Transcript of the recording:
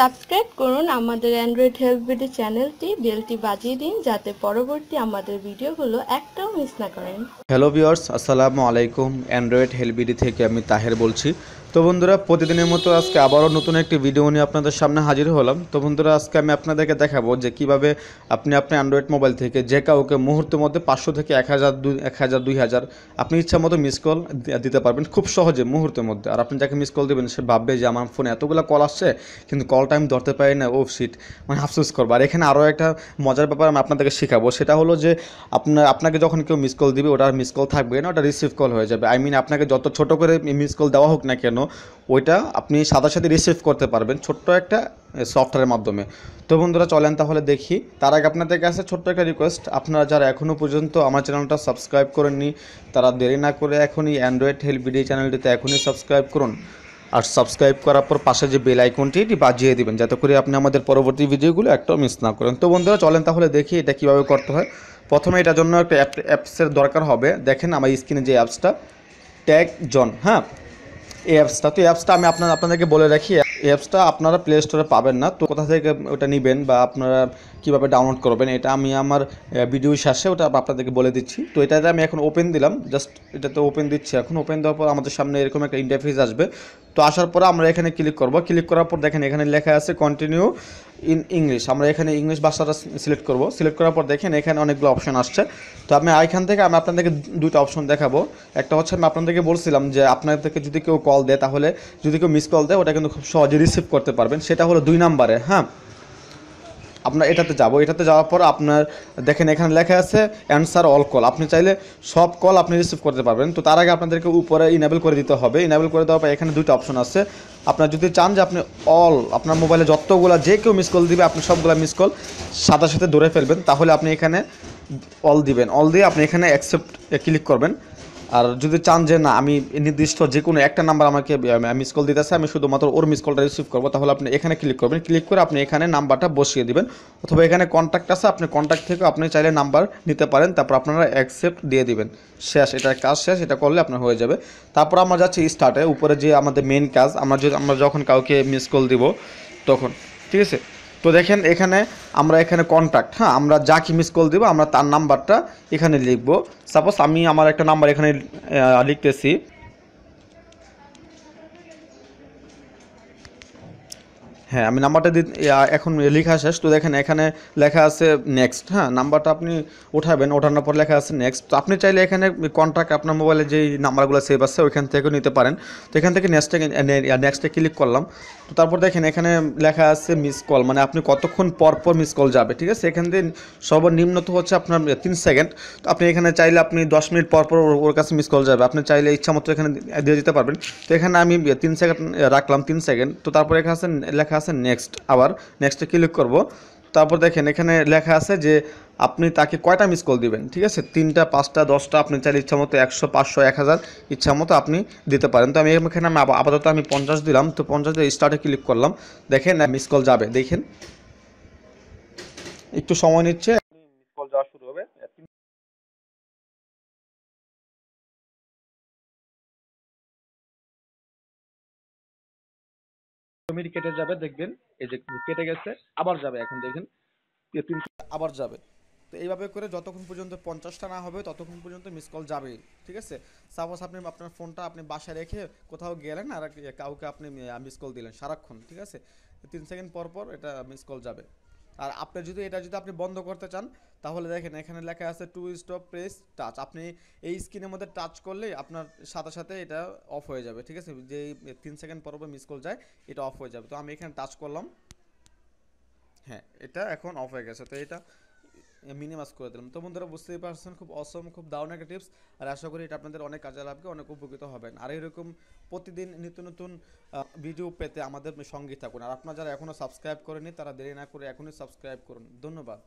subscribe করুন আমাদের Android help BD চ্যানেলটি বেলটি বাজিয়ে দিন যাতে পরবর্তী আমাদের ভিডিওগুলো একটাও মিস না করেন হ্যালো ভিওর্স আসসালামু আলাইকুম অ্যান্ড্রয়েড হেল্প ভিডিও থেকে আমি তাহের বলছি তো বন্ধুরা প্রতিদিনের মতো আজকে আবারও নতুন একটি ভিডিও নিয়ে আপনাদের সামনে হাজির হলাম তো বন্ধুরা আজকে আমি আপনাদেরকে দেখাবো যে কিভাবে আপনি আপনার অ্যান্ড্রয়েড মোবাইল থেকে যে কাউকে মুহূর্তের মধ্যে পাঁচশো থেকে এক হাজার দুই এক হাজার দুই হাজার আপনি ইচ্ছা মতো মিস কল দিতে পারবেন খুব সহজে মুহূর্তের মধ্যে আর আপনি যাকে মিস কল দেবেন সে ভাববে যে আমার ফোনে এতগুলো কল আসছে কিন্তু কল অল টাইম ধরতে পারি না ও সিট মানে আফসোস করবো আর এখানে আরও একটা মজার ব্যাপার আমি আপনাদেরকে শেখাবো সেটা হলো যে আপনার আপনাকে যখন কেউ মিস কল দিবে ওটা মিস কল থাকবে না ওটা রিসিভ কল হয়ে যাবে আই মিন আপনাকে যত ছোট করে মিস কল দেওয়া হোক না কেন ওইটা আপনি সাদা সাথে রিসিভ করতে পারবেন ছোট্ট একটা সফটওয়্যারের মাধ্যমে তো বন্ধুরা চলেন তাহলে দেখি তার আগে আপনাদের কাছে ছোট্ট একটা রিকোয়েস্ট আপনারা যারা এখনও পর্যন্ত আমার চ্যানেলটা সাবস্ক্রাইব করেননি তারা দেরি না করে এখনই অ্যান্ড্রয়েড হেল্প ভিডিও চ্যানেলটিতে এখনই সাবস্ক্রাইব করুন আর সাবস্ক্রাইব করার পর পাশে যে বেল আইকনটি এটি বাজিয়ে দেবেন যাতে করে আপনি আমাদের পরবর্তী ভিডিওগুলো একটাও মিস না করেন তো বন্ধুরা চলেন তাহলে দেখি এটা কিভাবে করতে হয় প্রথমে এটার জন্য একটা অ্যাপ অ্যাপসের দরকার হবে দেখেন আমার স্ক্রিনে যে অ্যাপসটা ট্যাগ জন হ্যাঁ এই অ্যাপসটা তো অ্যাপসটা আমি আপনার আপনাদেরকে বলে রাখি অ্যাপসটা আপনারা প্লে স্টোরে পাবেন না তো কোথা থেকে ওটা নেবেন বা আপনারা কীভাবে ডাউনলোড করবেন এটা আমি আমার ভিডিও শেষে ওটা আপনাদেরকে বলে দিচ্ছি তো এটাতে আমি এখন ওপেন দিলাম জাস্ট এটাতে ওপেন দিচ্ছি এখন ওপেন দেওয়ার পর আমাদের সামনে এরকম একটা ইন্টারফেস আসবে তো আসার পরে আমরা এখানে ক্লিক করব ক্লিক করার পর দেখেন এখানে লেখা আছে কন্টিনিউ ইন ইংলিশ আমরা এখানে ইংলিশ ভাষাটা সিলেক্ট করব সিলেক্ট করার পর দেখেন এখানে অনেকগুলো অপশন আসছে তো আমি এখান থেকে আমি আপনাদেরকে দুটো অপশন দেখাবো একটা হচ্ছে আমি আপনাদেরকে বলছিলাম যে আপনাদেরকে যদি কেউ কল দেয় তাহলে যদি কেউ মিস কল দেয় ওটা কিন্তু খুব সহজে রিসিভ করতে পারবেন সেটা হলো দুই নাম্বারে হ্যাঁ আপনার এটাতে যাব এটাতে যাওয়ার পর আপনার দেখেন এখানে লেখা আছে অ্যান্সার অল কল আপনি চাইলে সব কল আপনি রিসিভ করতে পারবেন তো তার আগে আপনাদেরকে উপরে ইনেবল করে দিতে হবে ইনেবল করে দেওয়ার পর এখানে দুটো অপশন আছে আপনার যদি চান যে আপনি অল আপনার মোবাইলে যতগুলো যে কেউ মিস কল দিবে আপনি সবগুলো মিস কল সাথে সাথে ধরে ফেলবেন তাহলে আপনি এখানে অল দিবেন অল দিয়ে আপনি এখানে অ্যাকসেপ্ট ক্লিক করবেন আর যদি চান যে না আমি নির্দিষ্ট যে কোনো একটা নাম্বার আমাকে মিস কল দিতেছে আমি শুধুমাত্র ওর মিস কলটা রিসিভ করবো তাহলে আপনি এখানে ক্লিক করবেন ক্লিক করে আপনি এখানে নাম্বারটা বসিয়ে দিবেন অথবা এখানে কন্ট্যাক্ট আছে আপনি কন্ট্যাক্ট থেকে আপনি চাইলে নাম্বার নিতে পারেন তারপর আপনারা অ্যাকসেপ্ট দিয়ে দিবেন শেষ এটা কাজ শেষ এটা করলে আপনার হয়ে যাবে তারপর আমরা যাচ্ছি স্টার্টে উপরে যে আমাদের মেন কাজ আমরা আমরা যখন কাউকে মিস কল দিব তখন ঠিক আছে তো দেখেন এখানে আমরা এখানে কন্ট্যাক্ট হ্যাঁ আমরা যাকে মিস কল দেবো আমরা তার নাম্বারটা এখানে লিখব সাপোজ আমি আমার একটা নাম্বার এখানে লিখতেছি হ্যাঁ আমি নাম্বারটা এখন লেখা শেষ তো দেখেন এখানে লেখা আছে নেক্সট হ্যাঁ নাম্বারটা আপনি ওঠাবেন ওঠানোর পর লেখা আছে নেক্সট তো আপনি চাইলে এখানে কন্ট্যাক্ট আপনার মোবাইলে যেই নাম্বারগুলো সেভ আছে ওইখান থেকেও নিতে পারেন তো এখান থেকে নেক্সটে নেক্সটে ক্লিক করলাম তো তারপর দেখেন এখানে লেখা আছে মিস কল মানে আপনি কতক্ষণ পর পর মিস কল যাবে ঠিক আছে এখান থেকে সর্বনিম্ন তো হচ্ছে আপনার তিন সেকেন্ড তো আপনি এখানে চাইলে আপনি দশ মিনিট পর পর ওর কাছে মিস কল যাবে আপনি চাইলে ইচ্ছা মতো এখানে দিয়ে দিতে পারবেন তো এখানে আমি তিন সেকেন্ড রাখলাম তিন সেকেন্ড তো তারপর এখানে লেখা আছে নেক্সট আবার নেক্সটে ক্লিক করব তারপর দেখেন এখানে লেখা আছে যে আপনি তাকে কয়টা মিস কল দিবেন ঠিক আছে তিনটা পাঁচটা দশটা আপনি চাইলে ইচ্ছা মতো একশো পাঁচশো এক হাজার ইচ্ছা মতো আপনি দিতে পারেন তো আমি এখানে আমি আপাতত আমি পঞ্চাশ দিলাম তো পঞ্চাশ দিয়ে স্টার্টে ক্লিক করলাম দেখেন মিস কল যাবে দেখেন একটু সময় নিচ্ছে অটোমেটিক কেটে যাবে দেখবেন এই যে কেটে গেছে আবার যাবে এখন দেখেন আবার যাবে তো এইভাবে করে যতক্ষণ পর্যন্ত পঞ্চাশটা না হবে ততক্ষণ পর্যন্ত মিস কল যাবে ঠিক আছে সাপোজ আপনি আপনার ফোনটা আপনি বাসায় রেখে কোথাও গেলেন আর কাউকে আপনি মিস কল দিলেন সারাক্ষণ ঠিক আছে তিন সেকেন্ড পর পর এটা মিস কল যাবে আর আপনি যদি এটা যদি আপনি বন্ধ করতে চান তাহলে দেখেন এখানে লেখা আছে টু স্টপ প্রেস টাচ আপনি এই স্ক্রিনের মধ্যে টাচ করলে আপনার সাথে সাথে এটা অফ হয়ে যাবে ঠিক আছে যে তিন সেকেন্ড পর মিস কল যায় এটা অফ হয়ে যাবে তো আমি এখানে টাচ করলাম হ্যাঁ এটা এখন অফ হয়ে গেছে তো এটা মিনিমাস করে দিলাম তো বন্ধুরা বুঝতেই পারছেন খুব অসম খুব দারুণ একটা টিপস আর আশা করি এটা আপনাদের অনেক কাজে লাগবে অনেক উপকৃত হবেন আর এরকম প্রতিদিন নিত্য নতুন ভিডিও পেতে আমাদের সঙ্গে থাকুন আর আপনারা যারা এখনও সাবস্ক্রাইব করেনি তারা দেরি না করে এখনই সাবস্ক্রাইব করুন ধন্যবাদ